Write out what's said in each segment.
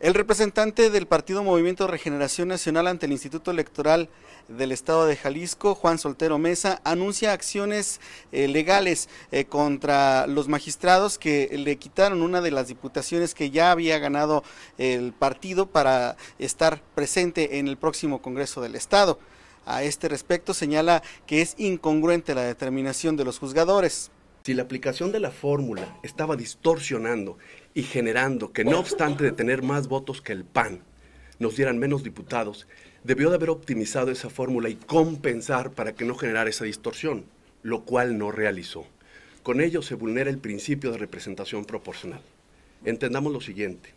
El representante del Partido Movimiento Regeneración Nacional ante el Instituto Electoral del Estado de Jalisco, Juan Soltero Mesa, anuncia acciones eh, legales eh, contra los magistrados que le quitaron una de las diputaciones que ya había ganado el partido para estar presente en el próximo Congreso del Estado. A este respecto señala que es incongruente la determinación de los juzgadores. Si la aplicación de la fórmula estaba distorsionando y generando que, no obstante de tener más votos que el PAN, nos dieran menos diputados, debió de haber optimizado esa fórmula y compensar para que no generara esa distorsión, lo cual no realizó. Con ello se vulnera el principio de representación proporcional. Entendamos lo siguiente.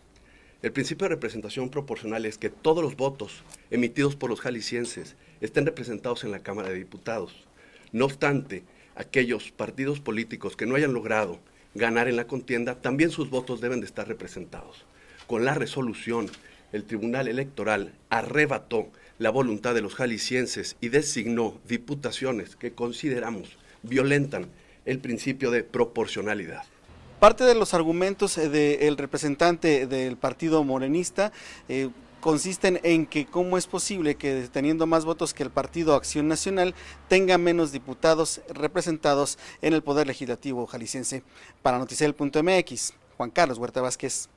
El principio de representación proporcional es que todos los votos emitidos por los jaliscienses estén representados en la Cámara de Diputados. No obstante, aquellos partidos políticos que no hayan logrado ganar en la contienda, también sus votos deben de estar representados. Con la resolución, el Tribunal Electoral arrebató la voluntad de los jaliscienses y designó diputaciones que consideramos violentan el principio de proporcionalidad. Parte de los argumentos eh, del representante del partido morenista eh, consisten en que cómo es posible que teniendo más votos que el Partido Acción Nacional tenga menos diputados representados en el Poder Legislativo jalisciense. Para Noticiel.mx, Juan Carlos Huerta Vázquez.